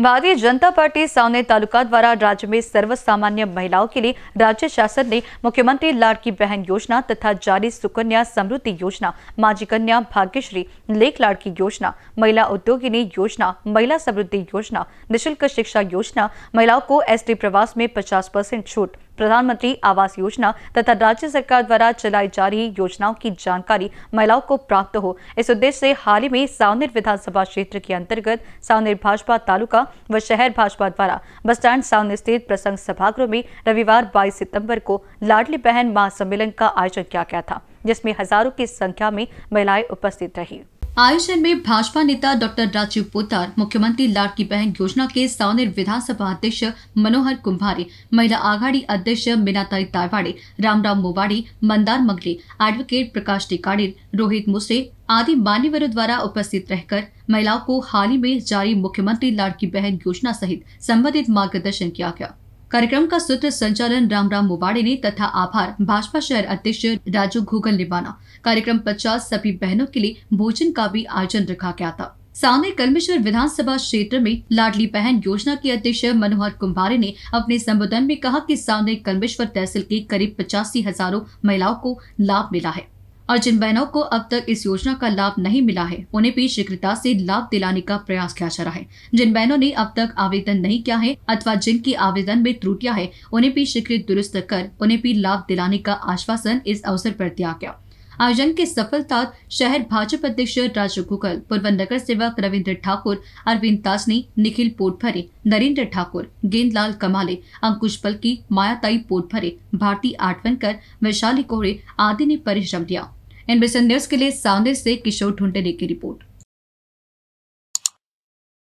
भारतीय जनता पार्टी सावने तालुका द्वारा राज्य में सर्वसामान्य महिलाओं के लिए राज्य शासन ने मुख्यमंत्री लाड़की बहन योजना तथा जारी सुकन्या समृद्धि योजना माजी कन्या भाग्यश्री लेख लाड़की योजना महिला उद्योगिनी योजना महिला समृद्धि योजना निःशुल्क शिक्षा योजना महिलाओं को एसटी प्रवास में 50 परसेंट छूट प्रधानमंत्री आवास योजना तथा राज्य सरकार द्वारा चलाई जा रही योजनाओं की जानकारी महिलाओं को प्राप्त हो इस उद्देश्य से हाल ही में सावनेर विधानसभा क्षेत्र के अंतर्गत सावनेर भाजपा तालुका व शहर भाजपा द्वारा बस स्टैंड सावनेर स्थित प्रसंग सभागृह में रविवार बाईस सितम्बर को लाडली बहन महासम्मेलन का आयोजन किया गया था जिसमें हजारों की संख्या में महिलाएं उपस्थित रहीं आयोजन में भाजपा नेता डॉक्टर राजीव पोतार मुख्यमंत्री लाडकी बहन योजना के सावनेर विधानसभा अध्यक्ष मनोहर कुंभारी महिला आघाडी अध्यक्ष मीनाताई तायवाडे रामराव मोवाड़ी मंदार मगले एडवोकेट प्रकाश टिकाडेर रोहित मुसरे आदि मान्यवरों द्वारा उपस्थित रहकर महिलाओं को हाल ही में जारी मुख्यमंत्री लाडकी बहन योजना सहित संबंधित मार्गदर्शन किया गया कार्यक्रम का सूत्र संचालन राम राम मुबाड़े ने तथा आभार भाजपा शहर अध्यक्ष राजू घोगल ने माना कार्यक्रम पचास सभी बहनों के लिए भोजन का भी आयोजन रखा गया था सामने कलमेश्वर विधानसभा क्षेत्र में लाडली बहन योजना के अध्यक्ष मनोहर कुम्भारे ने अपने संबोधन में कहा कि सामने कलमेश्वर तहसील के करीब पचासी हजारों महिलाओं को लाभ मिला है और जिन बहनों को अब तक इस योजना का लाभ नहीं मिला है उन्हें भी शीघ्रता से लाभ दिलाने का प्रयास किया जा रहा है जिन बहनों ने अब तक आवेदन नहीं किया है अथवा जिनकी आवेदन में त्रुटियां है उन्हें भी शीघ्र दुरुस्त कर उन्हें भी लाभ दिलाने का आश्वासन इस अवसर पर दिया गया आयोजन की सफलता शहर भाजपा अध्यक्ष राजू गुगल पूर्व नगर सेवक रविन्द्र ठाकुर अरविंद तासनी निखिल पोटभरे नरेंद्र ठाकुर गेंदलाल कमाले अंकुश पलकी मायाताई पोटभरे भारती आठवनकर वैशाली कोहरे आदि ने परिश्रम दिया एनबीएन न्यूज के लिए साउंडेज से किशोर ढूंढे की रिपोर्ट